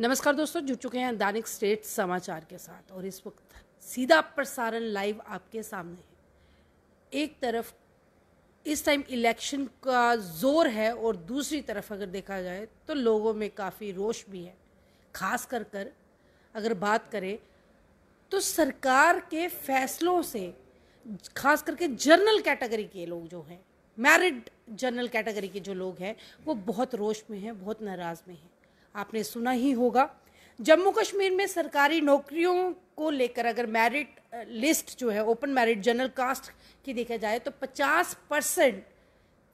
नमस्कार दोस्तों जुड़ चुके हैं दैनिक स्टेट समाचार के साथ और इस वक्त सीधा प्रसारण लाइव आपके सामने है एक तरफ इस टाइम इलेक्शन का जोर है और दूसरी तरफ अगर देखा जाए तो लोगों में काफ़ी रोष भी है खास कर कर अगर बात करें तो सरकार के फैसलों से खास करके जनरल कैटेगरी के लोग जो हैं मैरिड जनरल कैटेगरी के जो लोग हैं वो बहुत रोष में हैं बहुत नाराज़ में हैं आपने सुना ही होगा जम्मू कश्मीर में सरकारी नौकरियों को लेकर अगर मेरिट लिस्ट uh, जो है ओपन मेरिट जनरल कास्ट की देखा जाए तो 50 परसेंट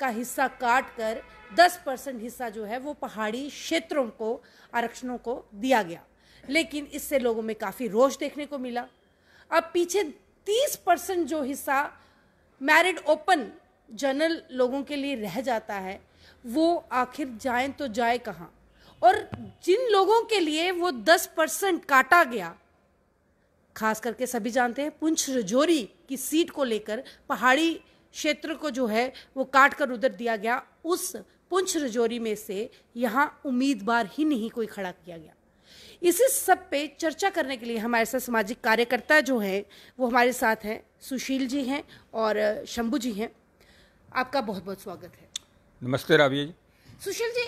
का हिस्सा काट कर दस परसेंट हिस्सा जो है वो पहाड़ी क्षेत्रों को आरक्षणों को दिया गया लेकिन इससे लोगों में काफ़ी रोष देखने को मिला अब पीछे तीस परसेंट जो हिस्सा मैरिड ओपन जनरल लोगों के लिए रह जाता है वो आखिर जाए तो जाए कहाँ और जिन लोगों के लिए वो दस परसेंट काटा गया खास करके सभी जानते हैं पुंछ रजौरी की सीट को लेकर पहाड़ी क्षेत्र को जो है वो काट कर उधर दिया गया उस पुंछ रजौरी में से यहाँ उम्मीदवार ही नहीं कोई खड़ा किया गया इसी सब पे चर्चा करने के लिए हमारे साथ सामाजिक कार्यकर्ता जो हैं वो हमारे साथ हैं सुशील जी हैं और शंभू जी हैं आपका बहुत बहुत स्वागत है नमस्ते राबिया जी सुशील जी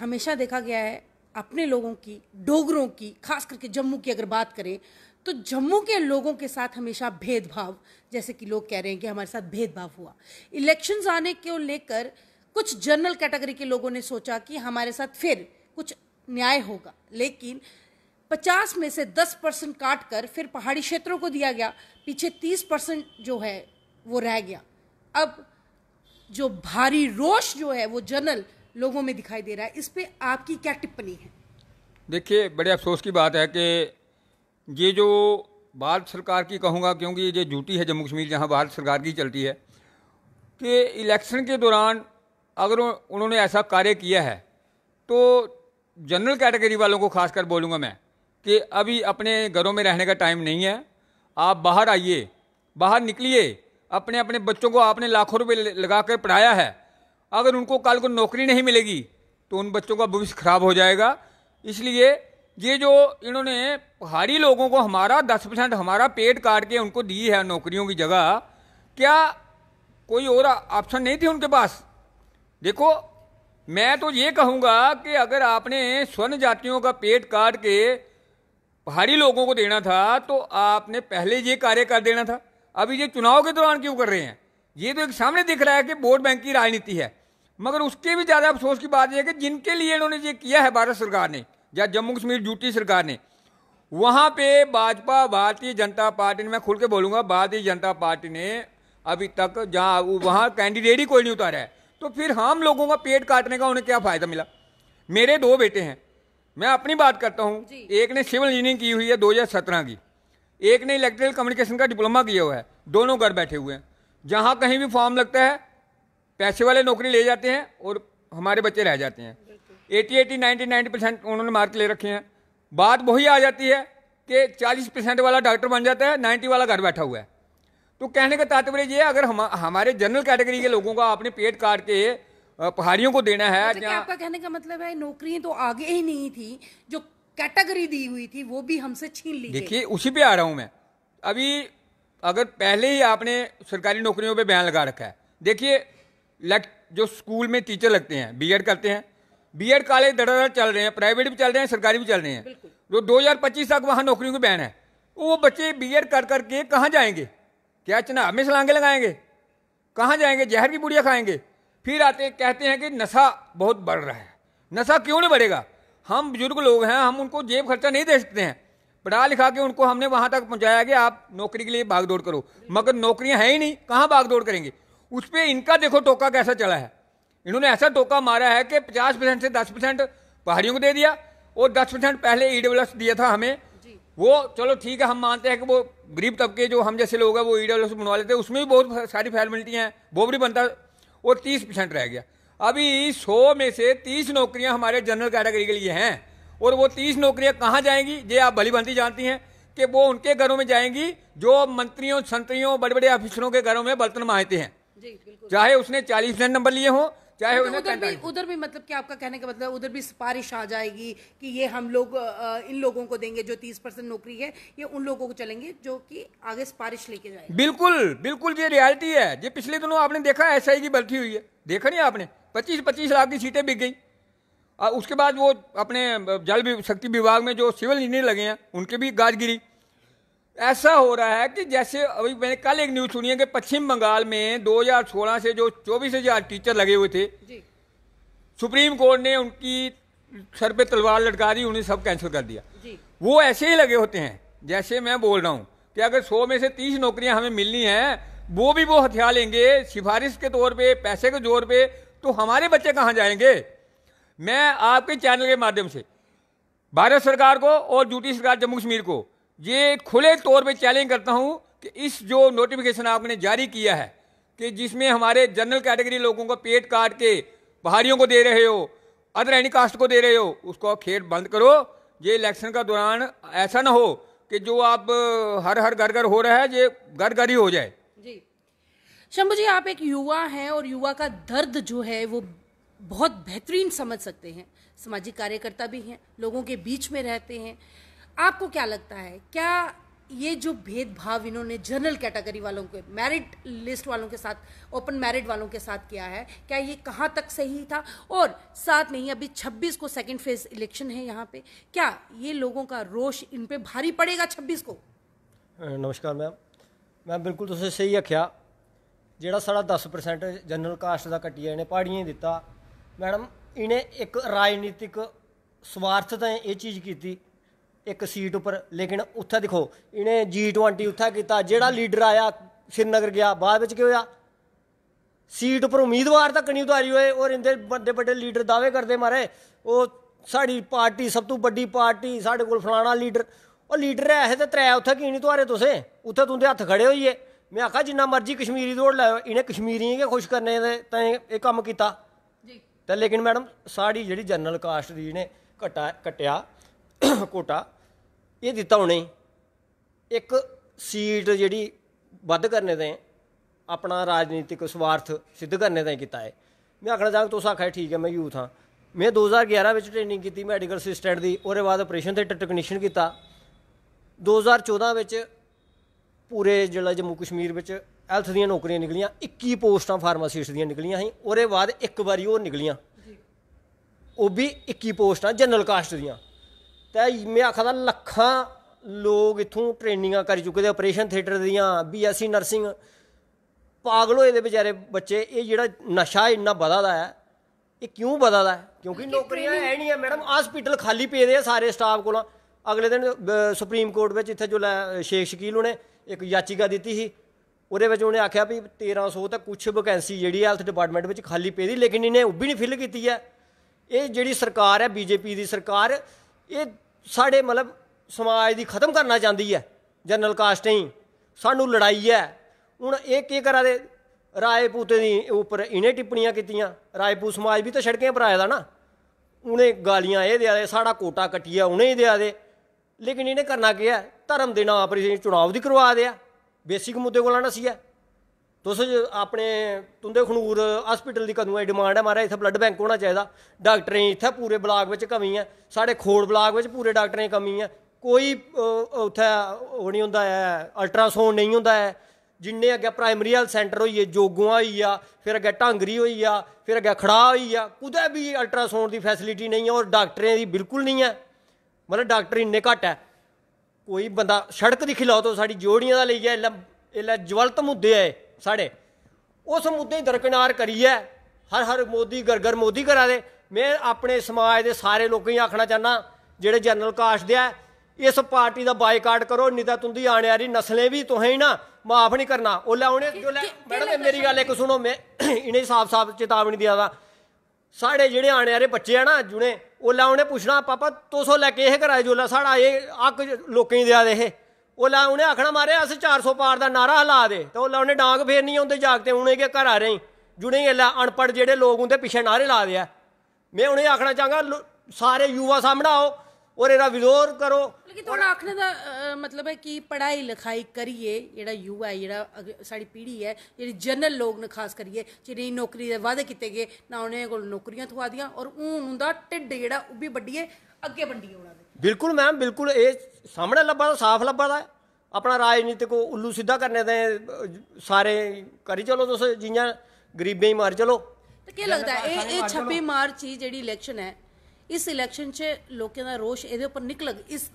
हमेशा देखा गया है अपने लोगों की डोगरों की खास करके जम्मू की अगर बात करें तो जम्मू के लोगों के साथ हमेशा भेदभाव जैसे कि लोग कह रहे हैं कि हमारे साथ भेदभाव हुआ इलेक्शंस आने को लेकर कुछ जनरल कैटेगरी के लोगों ने सोचा कि हमारे साथ फिर कुछ न्याय होगा लेकिन 50 में से 10 परसेंट काट कर फिर पहाड़ी क्षेत्रों को दिया गया पीछे 30 परसेंट जो है वो रह गया अब जो भारी रोष जो है वो जनरल लोगों में दिखाई दे रहा है इस पर आपकी क्या टिप्पणी है देखिए बड़े अफसोस की बात है कि ये जो भारत सरकार की कहूँगा क्योंकि ये झूठी है जम्मू कश्मीर जहाँ भारत सरकार की चलती है कि इलेक्शन के दौरान अगर उन्होंने ऐसा कार्य किया है तो जनरल कैटेगरी वालों को खासकर बोलूँगा मैं कि अभी अपने घरों में रहने का टाइम नहीं है आप बाहर आइए बाहर निकलिए अपने अपने बच्चों को आपने लाखों रुपए लगा कर पढ़ाया है अगर उनको कल को नौकरी नहीं मिलेगी तो उन बच्चों का भविष्य खराब हो जाएगा इसलिए ये जो इन्होंने पहाड़ी लोगों को हमारा दस परसेंट हमारा पेट काट के उनको दी है नौकरियों की जगह क्या कोई और ऑप्शन नहीं थी उनके पास देखो मैं तो ये कहूँगा कि अगर आपने स्वर्ण जातियों का पेट काट के पहाड़ी लोगों को देना था तो आपने पहले ये कार्य कर देना था अभी ये चुनाव के दौरान क्यों कर रहे हैं ये तो एक सामने दिख रहा है कि वोट बैंक की राजनीति है मगर उसके भी ज़्यादा अफसोस की बात यह है कि जिनके लिए इन्होंने ये किया है भारत सरकार ने या जम्मू कश्मीर यूटी सरकार ने वहाँ पे भाजपा भारतीय जनता पार्टी ने मैं खुल के बोलूँगा भारतीय जनता पार्टी ने अभी तक जहाँ वहाँ कैंडिडेट ही कोई नहीं उतारा है तो फिर हम लोगों का पेट काटने का उन्हें क्या फ़ायदा मिला मेरे दो बेटे हैं मैं अपनी बात करता हूँ एक ने सिविल इंजीनियरिंग की हुई है दो की एक ने इलेक्ट्रिकल कम्युनिकेशन का डिप्लोमा किया हुआ है दोनों घर बैठे हुए हैं जहाँ कहीं भी फॉर्म लगता है पैसे वाले नौकरी ले जाते हैं और हमारे बच्चे रह जाते हैं eighty eighty ninety ninety percent उन्होंने मार्क ले रखे हैं बात वही आ जाती है कि चालीस परसेंट वाला डॉक्टर बन जाता है नाइन्टी वाला घर बैठा हुआ है तो कहने का तात्पर्य ये अगर हम हमारे जनरल कैटेगरी के लोगों का आपने पेट काट के पहाड़ियों को देना है अच्छा, क्या आपका कहने का मतलब है नौकरी तो आगे ही नहीं थी जो कैटेगरी दी हुई थी वो भी हमसे छीन ली देखिए उसी पे आ रहा हूँ मैं अभी अगर पहले ही आपने सरकारी नौकरियों पे बयान लगा रखा है देखिए लेक्ट जो स्कूल में टीचर लगते हैं बी करते हैं एड कॉलेज दड़ा चल रहे हैं प्राइवेट भी चल रहे हैं सरकारी भी चल रहे हैं जो पच्चीस तक वहाँ नौकरियों की बैन है वो बच्चे एड कर करके कहाँ जाएंगे क्या चना में सलांगे लगाएंगे कहाँ जाएंगे जहर की बुढ़िया खाएंगे फिर आते कहते हैं कि नशा बहुत बढ़ रहा है नशा क्यों नहीं बढ़ेगा हम बुजुर्ग लोग हैं हम उनको जेब खर्चा नहीं दे सकते हैं पढ़ा लिखा के उनको हमने वहाँ तक पहुँचाया कि आप नौकरी के लिए भाग करो मगर नौकरियाँ हैं ही नहीं कहाँ भाग करेंगे उस पर इनका देखो टोका कैसा चला है इन्होंने ऐसा टोका मारा है कि पचास परसेंट से दस परसेंट पहाड़ियों को दे दिया और दस परसेंट पहले ई e दिया था हमें वो चलो ठीक है हम मानते हैं कि वो गरीब तबके जो हम जैसे लोग हैं वो ई e बनवा लेते हैं उसमें भी बहुत सारी फैसिलिटी हैं वो भी बनता और तीस परसेंट रह गया अभी सौ में से तीस नौकरियां हमारे जनरल कैटेगरी के लिए हैं और वो तीस नौकरियां कहाँ जाएंगी ये आप भली जानती हैं कि वो उनके घरों में जाएंगी जो मंत्रियों संतरियों बड़े बड़े ऑफिसरों के घरों में बर्तन मांगते हैं चाहे उसने चालीस नंबर लिए हों चाहे तो उधर, उधर भी उधर भी मतलब कि आपका कहने का मतलब उधर भी सिफारिश आ जाएगी कि ये हम लोग आ, इन लोगों को देंगे जो तीस परसेंट नौकरी है ये उन लोगों को चलेंगे जो कि आगे सिफारिश लेके जाए बिल्कुल बिल्कुल ये रियलिटी है ये पिछले दिनों आपने देखा एस आई की बल्टी हुई है देखा नहीं आपने पच्चीस पच्चीस लाख की सीटें बिक गई उसके बाद वो अपने जल शक्ति विभाग में जो सिविल इंजीनियर लगे हैं उनके भी गाज गिरी ऐसा हो रहा है कि जैसे अभी मैंने कल एक न्यूज़ सुनी है कि पश्चिम बंगाल में 2016 से जो चौबीस हजार टीचर लगे हुए थे सुप्रीम कोर्ट ने उनकी सर पे तलवार लटका दी उन्हें सब कैंसिल कर दिया वो ऐसे ही लगे होते हैं जैसे मैं बोल रहा हूँ कि अगर सौ में से तीस नौकरियां हमें मिलनी है वो भी वो हथियार लेंगे सिफारिश के तौर पर पैसे के जोर पे तो हमारे बच्चे कहाँ जाएंगे मैं आपके चैनल के माध्यम से भारत सरकार को और यूटी सरकार जम्मू कश्मीर को ये खुले तौर पे चैलेंज करता हूँ कि इस जो नोटिफिकेशन आपने जारी किया है कि जिसमें हमारे जनरल कैटेगरी लोगों को पेट काट के पहाड़ियों को दे रहे हो अदर एनी कास्ट को दे रहे हो उसको खेत बंद करो ये इलेक्शन का दौरान ऐसा ना हो कि जो आप हर हर घर घर हो रहा है ये घर घर ही हो जाए जी शंभू जी आप एक युवा हैं और युवा का दर्द जो है वो बहुत बेहतरीन समझ सकते हैं सामाजिक कार्यकर्ता भी हैं लोगों के बीच में रहते हैं आपको क्या लगता है क्या ये जो भेदभाव इन्होंने जनरल कैटेगरी वालों के मैरिड लिस्ट वालों के साथ ओपन मैरिड वालों के साथ किया है क्या ये कहाँ तक सही था और साथ में ही अभी 26 को सेकंड फेज इलेक्शन है यहाँ पे क्या ये लोगों का रोष इन पे भारी पड़ेगा 26 को नमस्कार मैम मैम बिल्कुल तुझे सही आख्या जोड़ा साढ़ा दस परसेंट जनरल कास्ट का कट्टियै इन्हें प्हाड़ियें दिता मैडम इन्हें एक राजनीतिक स्वार्थ ताईं एह् चीज़ थी ਇੱਕ ਸੀਟ ਉੱਪਰ ਲੇਕਿਨ ਉੱਥੇ ਦੇਖੋ ਇਹਨੇ G20 ਉੱਥੇ ਕੀਤਾ ਜਿਹੜਾ ਲੀਡਰ ਆਇਆ ਸ਼੍ਰੀਨਗਰ ਗਿਆ ਬਾਅਦ ਵਿੱਚ ਕੀ ਹੋਇਆ ਸੀਟ ਉੱਪਰ ਉਮੀਦਵਾਰ ਤੱਕ ਨਹੀਂ ਉਤਾਰੀ ਹੋਏ ਔਰ ਇੰਦੇ ਵੱਡੇ ਵੱਡੇ ਲੀਡਰ ਦਾਅਵੇ ਕਰਦੇ ਮਾਰੇ ਉਹ ਸਾਡੀ ਪਾਰਟੀ ਸਭ ਤੋਂ ਵੱਡੀ ਪਾਰਟੀ ਸਾਡੇ ਕੋਲ ਫਲਾਣਾ ਲੀਡਰ ਉਹ ਲੀਡਰ ਹੈ ਇਹਦੇ ਤਰੇ ਉੱਥੇ ਕੀ ਨਹੀਂ ਤੁਹਾਰੇ ਤੁਸੀਂ ਉੱਥੇ ਤੁੰਦੇ ਹੱਥ ਖੜੇ ਹੋਈਏ ਮੈਂ ਆਖਾ ਜਿੰਨਾ ਮਰਜ਼ੀ ਕਸ਼ਮੀਰੀ ਦੌੜ ਲਾਓ ਇਹਨੇ ਕਸ਼ਮੀਰੀਆਂ ਕੇ ਖੁਸ਼ ਕਰਨੇ ਦੇ ਤਾਂ ਇਹ ਕੰਮ ਕੀਤਾ ਜੀ ਤਾਂ ਲੇਕਿਨ ਮੈਡਮ ਸਾਡੀ ਜਿਹੜੀ ਜਨਰਲ ਕਾਸਟ ਦੀ ਨੇ ਘਟਾ ਕਟਿਆ ਕੋਟਾ ਇਹ ਦਿੱਤਾ ਉਹਨੇ ਇੱਕ ਸੀਟ ਜਿਹੜੀ ਵੱਧ ਕਰਨੇ ਦੇ ਆਪਣਾ ਰਾਜਨੀਤਿਕ ਸਵਾਰਥ ਸਿੱਧ ਕਰਨੇ ਦਾ ਕੀਤਾ ਹੈ ਮੈਂ ਆਖਣਾ ਚਾਹਾਂ ਤੁਸੀਂ ਆਖਿਆ ਠੀਕ ਹੈ ਮੈਂ ਯੂਥ ਹਾਂ ਮੈਂ 2011 ਵਿੱਚ ਟ੍ਰੇਨਿੰਗ ਕੀਤੀ ਮੈਡੀਕਲ ਅਸਿਸਟੈਂਟ ਦੀ ਉਹਦੇ ਬਾਅਦ ਆਪਰੇਸ਼ਨ ਤੇ ਟੈਕਨੀਸ਼ੀਅਨ ਕੀਤਾ 2014 ਵਿੱਚ ਪੂਰੇ ਜਿਹੜਾ ਜੰਮੂ ਕਸ਼ਮੀਰ ਵਿੱਚ ਹੈਲਥ ਦੀਆਂ ਨੌਕਰੀਆਂ ਨਿਕਲੀਆਂ 21 ਪੋਸਟਾਂ ਫਾਰਮਾਸਿਸਟ ਦੀਆਂ ਨਿਕਲੀਆਂ ਸੀ ਉਹਦੇ ਬਾਅਦ ਇੱਕ ਵਾਰੀ ਹੋਰ ਨਿਕਲੀਆਂ ਉਹ ਵੀ 21 ਪੋਸਟਾਂ ਜਨਰਲ ਕਾਸਟ ਦੀਆਂ ਤੇ ਮੈਂ ਆਖਦਾ ਲੱਖਾਂ ਲੋਕ ਇਥੋਂ ਟ੍ਰੇਨਿੰਗਾਂ ਕਰ ਚੁੱਕੇ ਦੇ ਆਪਰੇਸ਼ਨ ਥੀਏਟਰ ਦੀਆਂ ਬੀਐਸਸੀ ਨਰਸਿੰਗ ਪਾਗਲ ਹੋਏ ਦੇ ਵਿਚਾਰੇ ਬੱਚੇ ਇਹ ਜਿਹੜਾ ਨਸ਼ਾ ਇੰਨਾ ਵਧਦਾ ਹੈ ਇਹ ਕਿਉਂ ਵਧਦਾ ਹੈ ਕਿਉਂਕਿ ਨੌਕਰੀਆਂ ਐ ਨਹੀਂ ਆ ਮੈਡਮ ਹਸਪੀਟਲ ਖਾਲੀ ਪਏ ਦੇ ਆ ਸਾਰੇ ਸਟਾਫ ਕੋਲ ਅਗਲੇ ਦਿਨ ਸੁਪਰੀਮ ਕੋਰਟ ਵਿੱਚ ਇੱਥੇ ਜੋ ਸ਼ੇਖ ਸ਼ਕੀਲ ਉਹਨੇ ਇੱਕ ਯਾਚੀਗਾ ਦਿੱਤੀ ਸੀ ਉਹਦੇ ਵਿੱਚ ਉਹਨੇ ਆਖਿਆ ਵੀ 1300 ਤਾਂ ਕੁਝ ਵੈਕੈਂਸੀ ਜਿਹੜੀ ਹੈਲਥ ਡਿਪਾਰਟਮੈਂਟ ਵਿੱਚ ਖਾਲੀ ਪਈ ਦੀ ਲੇਕਿਨ ਇਹਨੇ ਉਹ ਵੀ ਨਹੀਂ ਫਿਲ ਕੀਤੀ ਹੈ ਇਹ ਜਿਹੜੀ ਸਰਕਾਰ ਹੈ ਬੀਜੇਪੀ ਦੀ ਸਰਕਾਰ ਇਹ ਸਾਡੇ ਮਤਲਬ ਸਮਾਜ ਦੀ ਖਤਮ ਕਰਨਾ ਚਾਹੁੰਦੀ ਹੈ ਜਨਰਲ ਕਾਸਟ ਸਾਨੂੰ ਲੜਾਈ ਹੈ ਹੁਣ ਇਹ ਕੀ ਕਰਾ ਦੇ ਰਾਏਪੂਤੇ ਦੀ ਉੱਪਰ ਇਹਨੇ ਟਿੱਪਣੀਆਂ ਕੀਤੀਆਂ ਰਾਏਪੂਤ ਸਮਾਜ ਵੀ ਤਾਂ ਛੜਕੇ ਭਰਾਇਆ ਦਾ ਨਾ ਉਹਨੇ ਗਾਲੀਆਂ ਇਹ ਦਿਆ ਦੇ ਸਾਡਾ ਕੋਟਾ ਕੱਟਿਆ ਉਹਨੇ ਹੀ ਦਿਆ ਦੇ ਲੇਕਿਨ ਇਹਨੇ ਕਰਨਾ ਕੀ ਹੈ ਧਰਮ ਦੇ ਨਾਂ ਪਰ ਚੁਣਾਵ ਦੀ ਕਰਵਾ ਦਿਆ ਬੇਸਿਕ ਮੁੱਦੇ ਕੋਲ ਨਾ ਸੀ ਹੈ ਤੁਸ ਆਪਣੇ ਤੁੰਦੇ ਖਨੂਰ ਹਸਪੀਟਲ ਦੀ ਕਦੋਂ ਆਈ ਡਿਮਾਂਡ ਹੈ ਮਾਰਾ ਇੱਥੇ ਬਲੱਡ ਬੈਂਕ ਹੋਣਾ ਚਾਹੀਦਾ ਡਾਕਟਰ ਇੱਥੇ ਪੂਰੇ ਬਲਾਕ ਵਿੱਚ ਕਮੀ ਹੈ ਸਾਡੇ ਖੋੜ ਬਲਾਕ ਵਿੱਚ ਪੂਰੇ ਡਾਕਟਰਾਂ ਦੀ ਕਮੀ ਹੈ ਕੋਈ ਉੱਥੇ ਹੋਣੀ ਹੁੰਦਾ ਹੈ ਅਲਟਰਾਸਾਉਂਡ ਨਹੀਂ ਹੁੰਦਾ ਹੈ ਜਿੰਨੇ ਅੱਗੇ ਪ੍ਰਾਇਮਰੀ ਹੈਲਥ ਸੈਂਟਰ ਹੋਈ ਹੈ ਜੋਗੋਆ ਹੋਈ ਆ ਫਿਰ ਅੱਗੇ ਢਾਂਗਰੀ ਹੋਈ ਆ ਫਿਰ ਅੱਗੇ ਖੜਾ ਹੋਈ ਆ ਕੁਦੈ ਵੀ ਅਲਟਰਾਸਾਉਂਡ ਦੀ ਫੈਸਿਲਿਟੀ ਨਹੀਂ ਹੈ ਔਰ ਡਾਕਟਰਾਂ ਦੀ ਬਿਲਕੁਲ ਨਹੀਂ ਹੈ ਮਤਲਬ ਡਾਕਟਰ ਇੰਨੇ ਘੱਟ ਹੈ ਕੋਈ ਬੰਦਾ ਸੜਕ ਦੀ ਖਿਲਾਉ ਤੋਂ ਸਾਡੀ ਜੋੜੀਆਂ ਦਾ ਲਈ ਗਿਆ ਇਹ ਜਵਲਤ ਮੁੱਦੇ ਆਏ ਸਾਡੇ ਉਸ ਮੁੱਦੇ ਦਰਕਨਾਰ ਕਰੀਏ ਹਰ ਹਰ ਮੋਦੀ ਗਰਗਰ ਮੋਦੀ ਕਰਾ ਦੇ ਮੈਂ ਆਪਣੇ ਸਮਾਜ ਦੇ ਸਾਰੇ ਲੋਕਾਂ ਨੂੰ ਆਖਣਾ ਚਾਹਨਾ ਜਿਹੜੇ ਜਨਰਲ ਕਾਸ਼ ਦਿਆ ਇਸ ਪਾਰਟੀ ਦਾ ਬਾਈਕਾਟ ਕਰੋ ਨਹੀਂ ਤਾਂ ਤੁੰਦੀ ਆਣ ਯਾਰੀ ਨਸਲੇ ਵੀ ਤੁਹੇ ਹੀ ਨਾ ਮਾਫ ਨਹੀਂ ਕਰਨਾ ਉਹ ਲਾਉਣੇ ਜੋ ਲੈ ਮੈਡਮ ਮੇਰੀ ਗੱਲ ਇੱਕ ਸੁਣੋ ਮੈਂ ਇਹਨੇ ਸਾਫ-ਸਾਫ ਚੇਤਾਵਨੀ ਦਿਆ ਦਾ ਸਾਡੇ ਜਿਹੜੇ ਆਣ ਯਾਰੇ ਬੱਚੇ ਆ ਨਾ ਜੁਨੇ ਉਹ ਲਾਉਣੇ ਪੁੱਛਣਾ ਪਾਪਾ ਤੋਸੋ ਲੈ ਕੇ ਇਹ ਕਰਾਇ ਜੋਲਾ ਸਾਡਾ ਇਹ ਅੱਗ ਲੋਕਾਂ ਹੀ ਦਿਆ ਦੇ ਇਹ ਉਹ ਲਾ ਉਹਨੇ ਆਖਣਾ ਮਾਰਿਆ ਅਸੀਂ 400 ਪਾਰ ਦਾ ਨਾਰਾ ਹਲਾ ਦੇ ਤੇ ਉਹ ਲਾ ਉਹਨੇ ਡਾਂਗ ਫੇਰ ਨਹੀਂ ਆਉਂਦੇ ਜਾਗ ਤੇ ਉਹਨੇ ਕੇ ਘਰ ਆ ਰਹੇ ਜੁੜੇ ਲਾ ਅਨਪੜ ਜਿਹੜੇ ਲੋਕ ਹੁੰਦੇ ਪਿੱਛੇ ਨਾਰੇ ਲਾ ਦਿਆ ਮੈਂ ਉਹਨੇ ਆਖਣਾ ਚਾਹਾਂਗਾ ਸਾਰੇ ਯੂਵਾ ਸਾਹਮਣਾ ਆਓ ਔਰ ਇਹਦਾ ਵਿਰੋਧ ਕਰੋ ਲੇਕਿਨ ਤੁਹਾਡਾ ਆਖਣ ਦਾ ਮਤਲਬ ਹੈ ਕਿ ਪੜ੍ਹਾਈ ਲਿਖਾਈ ਕਰੀਏ ਜਿਹੜਾ ਯੂਵਾ ਹੈ ਜਿਹੜਾ ਸਾਡੀ ਪੀੜ੍ਹੀ ਹੈ ਜਿਹੜੀ ਜਨਰਲ ਲੋਕ ਨੇ ਖਾਸ ਕਰੀਏ ਜਿਹੜੀ ਨੌਕਰੀ ਦੇ ਵਾਅਦੇ ਕੀਤੇ ਗਏ ਨਾ ਉਹਨੇ ਕੋਲ ਨੌਕਰੀਆਂ ਥਵਾ ਦੀਆਂ ਔਰ ਉਹ ਦਾ ਢਿੱਡ ਜਿਹੜਾ ਉਹ ਵੀ ਵੱਡੀਏ ਅੱਗੇ ਵੰਡੀਏ ਉਹਨਾਂ ਦੇ ਬਿਲਕੁਲ ਮੈਮ ਬਿਲਕੁਲ ਇਹ ਸਾਹਮਣੇ ਲੱਭਾ ਦਾ ਸਾਫ਼ ਲੱਭਾ ਦਾ ਆਪਣਾ ਰਾਜਨੀਤਿਕ ਉੱਲੂ ਸਿੱਧਾ ਕਰਨੇ ਦੇ ਸਾਰੇ ਕਰੀ ਚਲੋ ਤੁਸੀਂ ਜੀਆਂ ਗਰੀਬੇ ਹੀ ਮਾਰ ਚਲੋ ਤੇ ਕੀ ਲੱਗਦਾ ਇਹ ਇਹ 26 ਮਾਰਚ ਹੀ ਜਿਹੜੀ ਇਲੈਕਸ਼ਨ ਹੈ ਇਸ ਇਲੈਕਸ਼ਨ 'ਚ ਲੋਕਾਂ ਦਾ ਰੋਸ਼ ਇਹਦੇ ਉੱਪਰ ਨਿਕਲ ਇਸ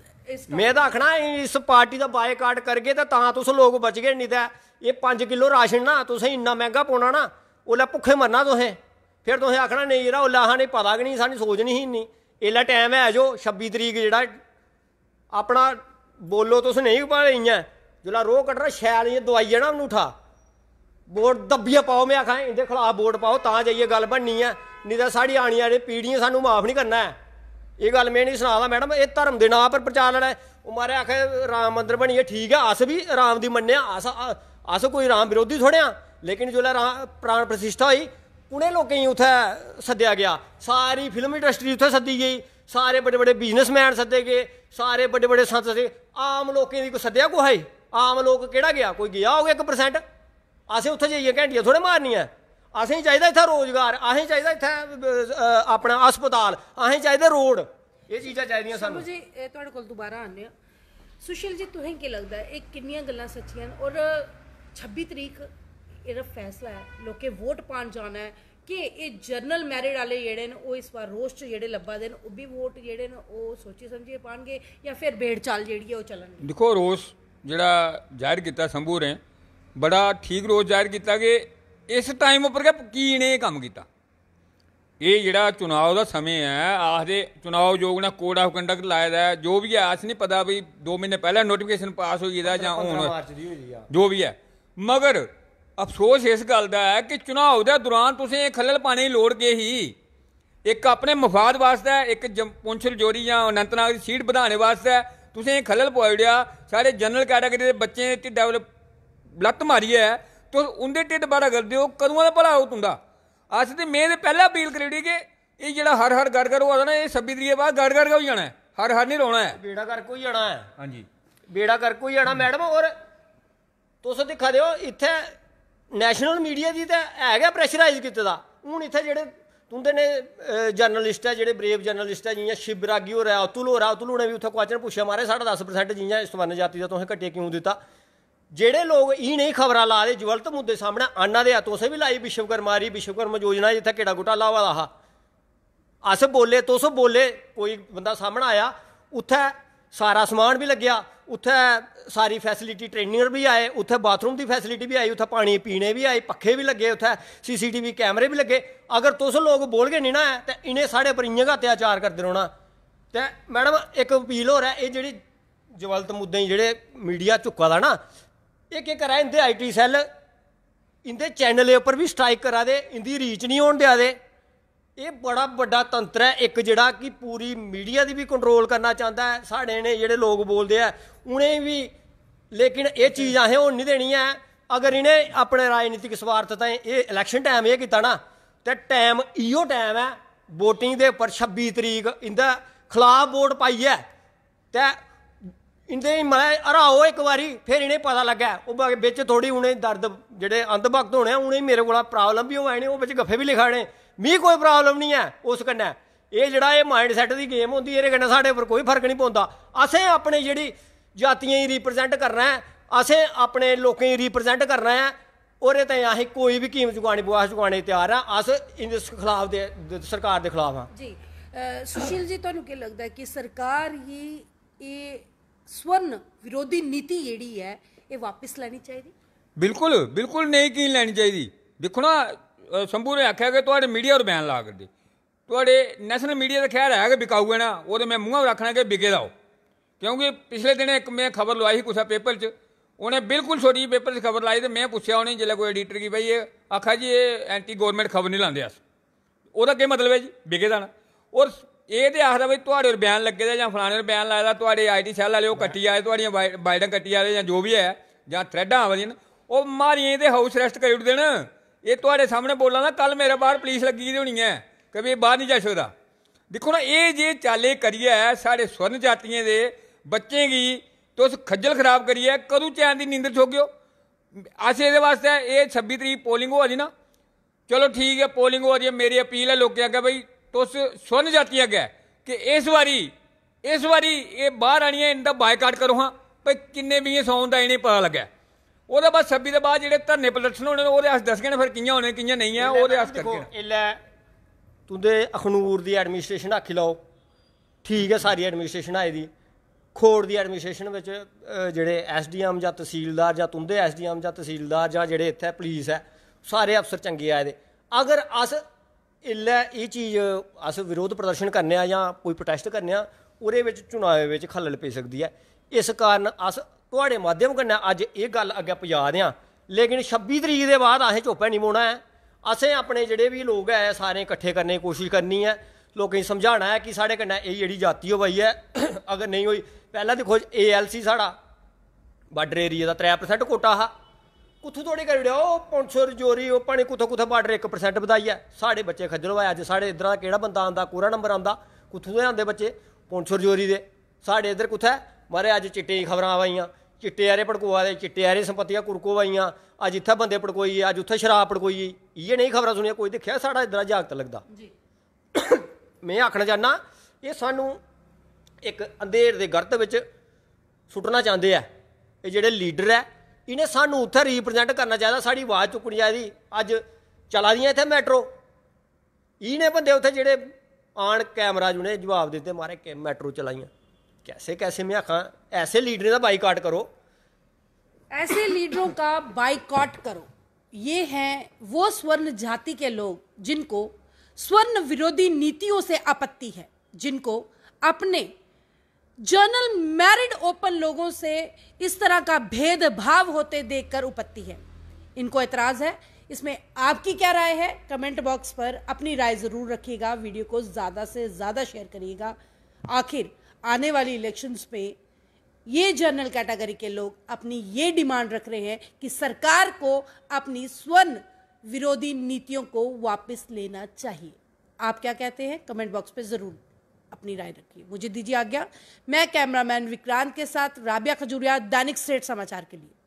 ਮੈਂ ਤਾਂ ਆਖਣਾ ਇਸ ਪਾਰਟੀ ਦਾ ਬਾਈਕਾਟ ਕਰਕੇ ਤਾਂ ਤਾਂ ਤੁਸੀਂ ਲੋਕ ਬਚ ਗਏ ਨਹੀਂ ਤਾਂ ਇਹ 5 ਕਿਲੋ ਰਾਸ਼ਨ ਨਾ ਤੁਸੀਂ ਇੰਨਾ ਮਹਿੰਗਾ ਪਾਉਣਾ ਨਾ ਉਹ ਲੈ ਭੁੱਖੇ ਮਰਨਾ ਤੁਸੀਂ ਫਿਰ ਤੁਸੀਂ ਆਖਣਾ ਨਹੀਂ ਜਿਹੜਾ ਉਹ ਲਾਹਾਂ ਨੇ ਪਤਾ ਨਹੀਂ ਸਾਨੂੰ ਸੋਚ ਨਹੀਂ ਹੀ ਨਹੀਂ ਇਹਲਾ ਟਾਈਮ ਹੈ ਜੋ 26 ਤਰੀਕ ਜਿਹੜਾ ਆਪਣਾ ਬੋਲੋ ਤੁਸੀਂ ਨਹੀਂ ਪਾ ਲਈਆਂ ਜੁਲਾ ਰੋਹ ਕੱਟਣਾ ਸ਼ੈਲ ਇਹ ਦਵਾਈ ਜਣਾ ਅਨੂਠਾ ਬੋਰਡ ਦੱਬੀਆ ਪਾਓ ਮੈਂ ਆਖਾਂ ਇਹਦੇ ਖਿਲਾਫ ਬੋਰਡ ਪਾਓ ਤਾਂ ਜਾਈਏ ਗੱਲ ਬਣਨੀ ਆ ਨਹੀਂ ਤਾਂ ਸਾਡੀ ਆਣੀ ਵਾਲੇ ਪੀੜੀਆਂ ਸਾਨੂੰ ਮਾਫ ਨਹੀਂ ਕਰਨਾ ਇਹ ਗੱਲ ਮੈਂ ਨਹੀਂ ਸੁਣਾਦਾ ਮੈਡਮ ਇਹ ਧਰਮ ਦੇ ਨਾਂ ਪਰ ਪ੍ਰਚਾਰ ਲੜਾ ਉਹ ਮਾਰੇ ਆਖੇ ਰਾਮ ਮੰਦਿਰ ਬਣੀਏ ਠੀਕ ਆ ਅਸ ਵੀ ਰਾਮ ਦੀ ਮੰਨਿਆ ਅਸ ਅਸ ਕੋਈ ਰਾਮ ਵਿਰੋਧੀ ਥੋੜਿਆ ਲੇਕਿਨ ਜੁਲਾ ਪ੍ਰਾਣ ਪ੍ਰਸਿਸ਼ਟਾ ਹੋਈ ਉਹਨੇ ਲੋਕ ਨੂੰ ਉੱਥੇ ਸੱਦਿਆ ਗਿਆ ਸਾਰੀ ਫਿਲਮ ਇੰਡਸਟਰੀ ਉੱਥੇ ਸੱਦੀ ਗਈ ਸਾਰੇ ਵੱਡੇ ਵੱਡੇ ਬਿਜ਼ਨਸਮੈਨ ਸੱਦੇ ਗਏ ਸਾਰੇ ਵੱਡੇ ਵੱਡੇ ਸੰਤ ਸੱਦੇ ਆਮ ਲੋਕਾਂ ਦੀ ਕੋ ਸੱਦਿਆ ਕੋ ਹੈ ਆਮ ਲੋਕ ਕਿਹੜਾ ਗਿਆ ਕੋਈ ਗਿਆ ਹੋਵੇ 1% ਅਸੀਂ ਉੱਥੇ ਜਾਈਏ ਘੰਟੀਆਂ ਥੋੜੇ ਮਾਰਨੀਆਂ ਆਸੇ ਹੀ ਚਾਹੀਦਾ ਇੱਥੇ ਰੋਜ਼ਗਾਰ ਆਸੇ ਚਾਹੀਦਾ ਇੱਥੇ ਆਪਣਾ ਹਸਪਤਾਲ ਆਸੇ ਚਾਹੀਦਾ ਰੋਡ ਇਹ ਚੀਜ਼ਾਂ ਚਾਹੀਦੀਆਂ ਸਾਨੂੰ ਜੀ ਇਹ ਤੁਹਾਡੇ ਕੋਲ ਦੁਬਾਰਾ ਆਣੇ ਆ ਸੁਸ਼ੀਲ ਜੀ ਤੁਹਾਨੂੰ ਕੀ ਲੱਗਦਾ ਇਹ ਕਿੰਨੀਆਂ ਗੱਲਾਂ ਸੱਚੀਆਂ ਔਰ 26 ਤਰੀਕ ਇਹਦਾ ਫੈਸਲਾ ਹੈ ਲੋਕੇ ਵੋਟ ਪਾਣ ਜਾਣਾ ਹੈ ਕਿ ਇਹ ਜਰਨਲ ਮੈਰਿਡ ਵਾਲੇ ਜਿਹੜੇ ਨੇ ਉਹ ਇਸ ਵਾਰ ਚ ਜਿਹੜੇ ਲੱਭਾ ਦੇਣ ਉਹ ਵੀ ਵੋਟ ਜਿਹੜੇ ਨੇ ਉਹ ਸੋਚੀ ਸਮਝੀ ਪਾਣਗੇ ਜਾਂ ਫਿਰ ਭੇੜ ਚਾਲ ਜਿਹੜੀ ਹੈ ਉਹ ਚੱਲਣਗੇ ਦੇਖੋ ਰੋਸ ਜਿਹੜਾ ਜ਼ਾਹਿਰ ਕੀਤਾ ਸੰਭੂ ਨੇ ਬੜਾ ਠੀਕ ਰੋਸ ਜ਼ਾਹਿਰ ਕੀਤਾ ਕਿ ਇਸ ਟਾਈਮ ਉੱਪਰ ਕੀ ਨੇ ਇਹ ਕੰਮ ਕੀਤਾ ਇਹ ਜਿਹੜਾ ਚੋਣਾਂ ਦਾ ਸਮੇਂ ਹੈ ਆਖਦੇ ਚੁਣਾਵ ਯੋਗ ਨੇ ਕੋਡ ਆਫ ਕੰਡਕਟ ਲਾਇਆ ਦਾ ਜੋ ਵੀ ਹੈ ਆਸ ਨਹੀਂ ਪਤਾ ਵੀ 2 ਮਹੀਨੇ ਪਹਿਲਾਂ ਨੋਟੀਫਿਕੇਸ਼ਨ ਪਾਸ ਗਈ ਦਾ ਜਾਂ ਹੁਣ ਜੋ ਵੀ ਹੈ ਮਗਰ ਅਫਸੋਸ ਇਸ ਗੱਲ ਦਾ ਹੈ ਕਿ ਚੁਣਾਵ ਦੇ ਦੌਰਾਨ ਤੁਸੀਂ ਇਹ ਖੱਲਲ ਪਾਣੀ ਲੋੜ ਗਏ ਹੀ ਇੱਕ ਆਪਣੇ ਮਫਾਦ ਵਾਸਤੇ ਇੱਕ ਪੁੰਛਲ ਜੋਰੀ ਜਾਂ ਅਨੰਤਨਾਗ ਦੀ ਸੀਟ ਵਧਾਣੇ ਵਾਸਤੇ ਤੁਸੀਂ ਇਹ ਖੱਲਲ ਪਾਉੜਿਆ ਸਾਡੇ ਜਨਰਲ ਕੈਟਾਗਰੀ ਦੇ ਬੱਚੇ ਤੇ ਡਿਵੈਲਪ ਲੱਤ ਮਾਰੀ ਹੈ ਤੋ ਉਹਦੇ ਟਿੱਡ ਬਾੜਾ ਕਰਦੇ ਹੋ ਕਦੋਂ ਦਾ ਭਲਾ ਹੋ ਤੁੰਦਾ ਅਸੀਂ ਤੇ ਮੈਂ ਤੇ ਪਹਿਲਾਂ ਅਪੀਲ ਕਰੀੜੀ ਕਿ ਇਹ ਜਿਹੜਾ ਹਰ ਹਰ ਗੜ ਗੜ ਹੋਦਾ ਨਾ ਇਹ 26 ਤਰੀਕੇ ਬਾਅਦ ਗੜ ਗੜ ਹੋ ਜਾਣਾ ਹਰ ਹਰ ਨਹੀਂ ਰੋਣਾ ਹੈ ਬੇੜਾ ਕਰ ਕੋਈ ਜਾਣਾ ਹੈ ਹਾਂਜੀ ਬੇੜਾ ਕਰ ਕੋਈ ਜਾਣਾ ਮੈਡਮ ਔਰ ਤੁਸੀਂ ਦਿਖਾ ਦਿਓ ਇੱਥੇ ਨੈਸ਼ਨਲ ਮੀਡੀਆ ਦੀ ਤਾਂ ਹੈਗਾ ਪ੍ਰੈਸ਼ਰਾਈਜ਼ ਕੀਤੇ ਦਾ ਹੁਣ ਇੱਥੇ ਜਿਹੜੇ ਤੁੰਦੇ ਨੇ ਜਰਨਲਿਸਟ ਹੈ ਜਿਹੜੇ ਬ੍ਰੇਵ ਜਰਨਲਿਸਟ ਹੈ ਜਿਹਿਆ ਸ਼ਿਬਰਾਗੀ ਹੋ ਰਿਹਾ ਉਤਲੋ ਰਾ ਉਤਲੋ ਨੇ ਵੀ ਉੱਥੇ ਕੁਐਸਚਨ ਪੁੱਛਿਆ ਮਾਰੇ 10.5% ਜਿਹਿਆ ਇਸ ਤਵਨ ਜਾਤੀ ਦਾ ਤੁਸੀਂ ਘਟੇ ਕਿਉਂ ਦਿੱਤਾ ਜਿਹੜੇ ਲੋਕ ਇਹ ਨਹੀਂ ਖਬਰਾਂ ਲਾ ਦੇ ਜਵਲਤ ਮੁੱਦੇ ਸਾਹਮਣੇ ਆਨਾ ਦੇ ਹੱਥੋਂ ਸੇ ਵੀ ਲਾਈ ਵਿਸ਼ਵਕਰਮਾਰੀ ਵਿਸ਼ਵਕਰਮ ਯੋਜਨਾ ਜਿੱਥੇ ਕਿਹੜਾ ਘੁਟਾਲਾ ਵਾਲਾ ਆ ਅਸ ਬੋਲੇ ਤੁਸ ਬੋਲੇ ਕੋਈ ਬੰਦਾ ਸਾਹਮਣੇ ਆਇਆ ਉੱਥੇ ਸਾਰਾ ਸਮਾਨ ਵੀ ਲੱਗਿਆ ਉੱਥੇ ਸਾਰੀ ਫੈਸਿਲਿਟੀ ਟ੍ਰੇਨਰ ਵੀ ਆਏ ਉੱਥੇ ਬਾਥਰੂਮ ਦੀ ਫੈਸਿਲਿਟੀ ਵੀ ਆਈ ਉੱਥੇ ਪਾਣੀ ਪੀਣੇ ਵੀ ਆਏ ਪੱਖੇ ਵੀ ਲੱਗੇ ਉੱਥੇ ਸੀਸੀਟੀਵੀ ਕੈਮਰੇ ਵੀ ਲੱਗੇ ਅਗਰ ਤੁਸੀਂ ਲੋਕ ਬੋਲਗੇ ਨਹੀਂ ਨਾ ਤੇ ਇਹਨੇ ਸਾਡੇ ਪਰ ਇੰਜਾ ਅਤਿਆਚਾਰ ਕਰਦੇ ਰਹਿਣਾ ਤੇ ਮੈਡਮ ਇੱਕ ਅਪੀਲ ਹੋ ਰਿਹਾ ਇਹ ਜਿਹੜੀ ਜਵਲਤ ਮੁੱਦੇ ਜਿਹੜੇ ਮੀਡੀਆ ਝੁੱਕਾ ਦਾ ਨਾ ਇਹ ਕੀ ਕਰਾਇਂਦੇ ਆਈਟੀ ਸੈੱਲ ਇੰਦੇ ਚੈਨਲ ਉੱਪਰ ਵੀ ਸਟ੍ਰਾਈਕ ਕਰਾ ਦੇ ਇੰਦੀ ਰੀਚ ਨਹੀਂ ਹੋਣ ਦਿਆ ਦੇ ਇਹ ਬੜਾ ਵੱਡਾ ਤੰਤਰ ਹੈ ਇੱਕ ਜਿਹੜਾ ਕਿ ਪੂਰੀ ਮੀਡੀਆ ਦੀ ਵੀ ਕੰਟਰੋਲ ਕਰਨਾ ਚਾਹੁੰਦਾ ਹੈ ਸਾਡੇ ਨੇ ਜਿਹੜੇ ਲੋਕ ਬੋਲਦੇ ਆ ਉਹਨੇ ਵੀ ਲੇਕਿਨ ਇਹ ਚੀਜ਼ ਆਹੇ ਉਹ ਨਹੀਂ ਦੇਣੀ ਹੈ ਅਗਰ ਇਹਨੇ ਆਪਣੇ ਰਾਜਨੀਤਿਕ ਸਵਾਰਥ ਤਾਂ ਇਹ ਇਲੈਕਸ਼ਨ ਟਾਈਮ ਇਹ ਕੀਤਾ ਨਾ ਤੇ ਟਾਈਮ ਇਹੋ ਟਾਈਮ ਹੈ VOTING ਦੇ ਉੱਪਰ 26 ਤਰੀਕ ਇਹਦਾ ਖਿਲਾਫ ਵੋਟ ਪਾਈ ਹੈ ਤੇ ਇੰਦੇ ਮਲੇ ਹਰਾਓ ਇੱਕ ਵਾਰੀ ਫਿਰ ਇਹਨੇ ਪਤਾ ਲੱਗਾ ਉਹ ਵਿੱਚ ਥੋੜੀ ਹੁਣੇ ਦਰਦ ਜਿਹੜੇ ਅੰਧ ਭਗਤ ਹੋਣੇ ਉਹਨੇ ਮੇਰੇ ਕੋਲ ਪ੍ਰੋਬਲਮ ਵੀ ਹੋਏ ਨੇ ਉਹ ਵਿੱਚ ਗੱਫੇ ਵੀ ਲਿਖਾਣੇ ਮੀ ਕੋਈ ਪ੍ਰੋਬਲਮ ਨਹੀਂ ਹੈ ਉਸ ਕੰਨਾ ਇਹ ਜਿਹੜਾ ਇਹ ਮਾਈਂਡ ਸੈਟ ਦੀ ਗੇਮ ਹੁੰਦੀ ਇਹਦੇ ਕੰਨਾ ਸਾਡੇ ਉੱਪਰ ਕੋਈ ਫਰਕ ਨਹੀਂ ਪਉਂਦਾ ਅਸੀਂ ਆਪਣੇ ਜਿਹੜੀ ਜਾਤੀਆਂ ਹੀ ਰਿਪਰੈਜ਼ੈਂਟ ਕਰ ਰਹੇ ਹਾਂ ਅਸੀਂ ਆਪਣੇ ਲੋਕਾਂ ਹੀ ਰਿਪਰੈਜ਼ੈਂਟ ਕਰਨਾ ਹੈ ਉਰੇ ਤਾਂ ਆਹੀ ਕੋਈ ਵੀ ਕੀਮਤ ਜੁਗਾਣੀ ਬੁਆਸ ਜੁਗਾਣੇ ਤਿਆਰ ਆ ਅਸ ਇਸ ਖਿਲਾਫ ਦੇ ਸਰਕਾਰ ਦੇ ਖਿਲਾਫ ਆ ਜੀ ਸੁਸ਼ੀਲ ਜੀ ਤੁਹਾਨੂੰ ਕੀ ਲੱਗਦਾ ਕਿ ਸਰਕਾਰ ਹੀ ਇਹ ਸਵਰਨ ਵਿਰੋਧੀ ਨੀਤੀ ਜਿਹੜੀ ਹੈ ਇਹ ਵਾਪਸ ਲੈਣੀ ਚਾਹੀਦੀ ਬਿਲਕੁਲ ਬਿਲਕੁਲ ਨਹੀਂ ਕੀ ਲੈਣੀ ਚਾਹੀਦੀ ਦੇਖੋ ਨਾ ਸੰਭੂ ਨੇ ਆਖਿਆ ਕਿ ਤੁਹਾਡੇ ਮੀਡੀਆ ਉਰ ਬੈਨ ਲਾ ਕਰਦੇ ਤੁਹਾਡੇ ਨੈਸ਼ਨਲ ਮੀਡੀਆ ਦਾ ਖਿਆਲ ਹੈ ਕਿ ਵਿਕਾਊ ਹੈ ਨਾ ਉਹਦੇ ਮੈਂ ਮੂੰਹਾਂ ਰੱਖਣਾ ਕਿ ਵਿਕੇ ਦਾ ਕਿਉਂਕਿ ਪਿਛਲੇ ਦਿਨ ਇੱਕ ਮੈਂ ਖਬਰ ਲਵਾਈ ਕੁਸਾ ਪੇਪਰ 'ਚ ਉਹਨੇ ਬਿਲਕੁਲ ਛੋਟੀ ਪੇਪਰ 'ਚ ਖਬਰ ਲਾਈ ਤੇ ਮੈਂ ਪੁੱਛਿਆ ਉਹਨੇ ਜਿਹੜਾ ਕੋਈ ਐਡੀਟਰ ਕੀ ਬਈ ਇਹ ਆਖਾ ਜੀ ਇਹ ਐਂਟੀ ਗਵਰਨਮੈਂਟ ਖਬਰ ਨਹੀਂ ਲਾਉਂਦੇ ਅਸ ਉਹਦਾ ਕੀ ਮਤਲਬ ਹੈ ਜੀ ਵਿਕੇ ਦਾ ਔਰ ਇਹ ਤੇ ਆਖਦਾ ਬਈ ਤੁਹਾਡੇ ਉਰ ਬਿਆਨ ਲੱਗੇ ਦਾ ਜਾਂ ਫਲਾਣੇ ਉਰ ਬਿਆਨ ਲਾਇਆ ਤੁਹਾਡੇ ਆਈਟੀ ਸੈੱਲ ਵਾਲੇ ਉਹ ਕੱਟੀ ਆਏ ਤੁਹਾਡੀਆਂ ਬਾਈਡਾਂ ਕੱਟੀ ਆਏ ਜਾਂ ਜੋ ਵੀ ਹੈ ਜਾਂ ਥ੍ਰੈਡਾਂ ਆਵਦੀਆਂ ਉਹ ਮਾਰੀਆਂ ਇਹਦੇ ਹਾਊਸ ਅਰੈਸਟ ਕਰ ਦੇਣ ਇਹ ਤੁਹਾਡੇ ਸਾਹਮਣੇ ਬੋਲਾਂ ਦਾ ਕੱਲ ਮੇਰੇ ਬਾਹਰ ਪੁਲਿਸ ਲੱਗੀ ਦੀ ਹੋਣੀ ਹੈ ਕਿ ਵੀ ਬਾਹਰ ਨਹੀਂ ਜਾ ਸਕਦਾ ਦੇਖੋ ਨਾ ਇਹ ਜੇ ਚਾਲੇ ਕਰੀਏ ਸਾਡੇ ਸਵਰਨ ਜਾਤੀਆਂ ਦੇ ਬੱਚੇ ਕੀ ਤੁਸ ਖੱਜਲ ਖਰਾਬ ਕਰੀਏ ਕਦੋਂ ਚੈਨ ਦੀ ਨੀਂਦ ਠੋਗਿਓ ਅਸੀਂ ਇਹਦੇ ਵਾਸਤੇ ਇਹ 26 ਤਰੀਕ ਪੋਲਿੰਗ ਹੋ ਜੀ ਨਾ ਚਲੋ ਠੀਕ ਹੈ ਪੋਲਿੰਗ ਹੋ ਜੀ ਮੇਰੀ ਅਪੀਲ ਹੈ ਲੋਕਾਂ ਅੱਗੇ ਬਈ ਤੁਸ ਸਵਰਨ ਜਾਤੀ ਅੱਗੇ ਕਿ ਇਸ ਵਾਰੀ ਇਸ ਵਾਰੀ ਇਹ ਬਾਹਰ ਆਣੀਆਂ ਇਹਨਾਂ ਦਾ ਬਾਈਕਾਟ ਕਰੋ ਹਾਂ ਭਈ ਕਿੰਨੇ ਵੀ ਸੌਂਦਾ ਦਾ ਇਹਨੇ ਪਤਾ ਲੱਗਿਆ ਉਹਦੇ ਬਾਅਦ 26 ਦੇ ਬਾਅਦ ਜਿਹੜੇ ਧਰਨੇ ਪ੍ਰਦਰਸ਼ਨ ਹੋਣੇ ਨੇ ਉਹਦੇ ਅਸ ਦੱਸ ਗਏ ਨੇ ਫਿਰ ਕਿੰਨੇ ਹੋਣੇ ਕਿੰਨੇ ਨਹੀਂ ਆ ਉਹਦੇ ਅਸ ਕਰਕੇ ਇਲਾ ਤੁੰਦੇ ਅਖਨੂਰ ਦੀ ਐਡਮਿਨਿਸਟ੍ਰੇਸ਼ਨ ਆਖੀ ਲਓ ਠੀਕ ਹੈ ਸਾਰੀ ਐਡਮਿਨਿਸਟ੍ਰੇਸ਼ਨ ਆਏ ਦੀ ਖੋੜ ਦੀ ਐਡਮਿਨਿਸਟ੍ਰੇਸ਼ਨ ਵਿੱਚ ਜਿਹੜੇ ਐਸਡੀਐਮ ਜਾਂ ਤਹਿਸੀਲਦਾਰ ਜਾਂ ਤੁੰਦੇ ਐਸਡੀਐਮ ਜਾਂ ਤਹਿਸੀਲਦਾਰ ਜਾਂ ਜਿਹੜੇ ਇੱਥੇ ਪੁਲਿਸ ਹੈ ਸਾਰੇ ਅਫਸਰ ਚੰਗੇ ਆਏ ਦੇ ਅਗਰ ਅਸ ਇਲਾ ਇਹ ਚੀਜ਼ ਅਸ ਵਿਰੋਧ ਪ੍ਰਦਰਸ਼ਨ ਕਰਨੇ ਆ ਜਾਂ ਕੋਈ ਪ੍ਰੋਟੈਸਟ ਕਰਨੇ ਆ ਉਰੇ ਵਿੱਚ ਚੁਣਾਵੇ ਵਿੱਚ ਖਲਲ ਪੈ ਸਕਦੀ ਹੈ ਇਸ ਕਾਰਨ ਅਸ ਤੁਹਾਡੇ ਮਾਧਿਅਮ ਕੰਨ ਅੱਜ ਇਹ ਗੱਲ ਅੱਗੇ ਪੁਜਾ ਦਿਆਂ ਲੇਕਿਨ 26 ਤਰੀਕ ਦੇ ਬਾਅਦ ਆਹੇ ਝੋਪੇ ਨਹੀਂ ਮੋਣਾ ਹੈ ਅਸੀਂ ਆਪਣੇ ਜਿਹੜੇ ਵੀ ਲੋਕ ਹੈ ਸਾਰੇ ਇਕੱਠੇ ਕਰਨੇ ਦੀ ਕੋਸ਼ਿਸ਼ ਕਰਨੀ ਹੈ ਲੋਕਾਂ ਨੂੰ ਸਮਝਾਣਾ ਹੈ ਕਿ ਸਾਡੇ ਕੰਨ ਇਹ ਜਿਹੜੀ ਜਾਤੀ ਹੋ ਬਈ ਹੈ ਅਗਰ ਨਹੀਂ ਹੋਈ ਪਹਿਲਾਂ ਦੇਖੋ ਸੀ ਸਾਡਾ ਬਾਰਡਰ ਏਰੀਆ ਦਾ 3% ਕੋਟਾ ਹਾ ਕੁੱਥੋਂ ਥੋੜੀ ਕਰ ਰਿਹਾ ਉਹ ਪੌਂਛੋ ਰਜੋਰੀ ਉਹ ਪਾਣੀ ਕੁੱਥੋਂ ਕੁੱਥੇ ਬਾਰਡਰ 1% ਵਧਾਈ ਹੈ ਸਾਡੇ ਬੱਚੇ ਖੱਜਲ ਹੋਏ ਅੱਜ ਸਾਡੇ ਇਧਰ ਦਾ ਕਿਹੜਾ ਬੰਦਾ ਆਂਦਾ ਕੋਰਾ ਨੰਬਰ ਆਂਦਾ ਕੁੱਥੋਂ ਦੇ ਆਂਦੇ ਬੱਚੇ ਪੌਂਛੋ ਰਜੋਰੀ ਦੇ ਸਾਡੇ ਇਧਰ ਕੁੱਥੇ ਮਾਰੇ ਅੱਜ ਚਿੱਟੀਆਂ ਖਬਰਾਂ ਆਵਾਈਆਂ ਪੜਕੋਆ ਦੇ ਚਿੱਟਿਆਰੇ ਸੰਪਤੀਆਂ ਕੁਰਕੋਵਾਈਆਂ ਅੱਜ ਇੱਥੇ ਬੰਦੇ ਪੜਕੋਈ ਅੱਜ ਉੱਥੇ ਸ਼ਰਾਬ ਪੜਕੋਈ ਇਹ ਨਹੀਂ ਖਬਰਾਂ ਸੁਣੀਆਂ ਕੋਈ ਦੇਖਿਆ ਸਾਡਾ ਇਧਰ ਜਾਗਤ ਲੱਗਦਾ ਜੀ ਮੈਂ ਆਖਣਾ ਚਾਹਨਾ ਇਹ ਸਾਨੂੰ ਇੱਕ ਅੰਧੇਰ ਦੇ ਗਰਤ ਵਿੱਚ ਸੁੱਟਣਾ ਚਾਹੁੰਦੇ ਆ ਇਹ ਜਿਹੜੇ ਲੀਡਰ ਹੈ ਇਹਨੇ ਸਾਨੂੰ ਉੱਥੇ ਰਿਪਰੈਜ਼ੈਂਟ ਕਰਨਾ ਚਾਹੀਦਾ ਸਾਡੀ ਆਵਾਜ਼ ਚੁੱਕਣੀ ਚਾਹੀਦੀ ਅੱਜ ਚਲਾ ਦੀਆਂ ਇੱਥੇ ਮੈਟਰੋ ਇਹਨੇ ਬੰਦੇ ਉੱਥੇ ਜਿਹੜੇ ਆਣ ਕੈਮਰਾ ਜੁਨੇ ਜਵਾਬ ਦਿੱਤੇ ਮਾਰੇ ਕਿ ਮੈਟਰੋ ਚਲਾਈਆਂ ਕੈਸੇ ਕੈਸੇ ਮੈਂ ਆਖਾਂ ऐसे लीडर का बाइकॉट करो ऐसे लीडरों का बाइकॉट करो ये हैं वो स्वर्ण जाति के लोग जिनको स्वर्ण विरोधी नीतियों से आपत्ति है जिनको अपने जर्नल मैरिड ओपन लोगों से इस तरह का भेदभाव होते देखकर उपत्ति है इनको एतराज़ है इसमें आपकी क्या राय है कमेंट बॉक्स पर अपनी राय ज़रूर रखिएगा वीडियो को ज़्यादा से ज़्यादा शेयर करिएगा आखिर आने वाली इलेक्शंस में ये जनरल कैटेगरी के लोग अपनी ये डिमांड रख रहे हैं कि सरकार को अपनी स्वर्ण विरोधी नीतियों को वापस लेना चाहिए आप क्या कहते हैं कमेंट बॉक्स पे ज़रूर अपनी राय रखिए मुझे दीजिए आज्ञा मैं कैमरामैन विक्रांत के साथ राबिया खजूरिया दैनिक स्टेट समाचार के लिए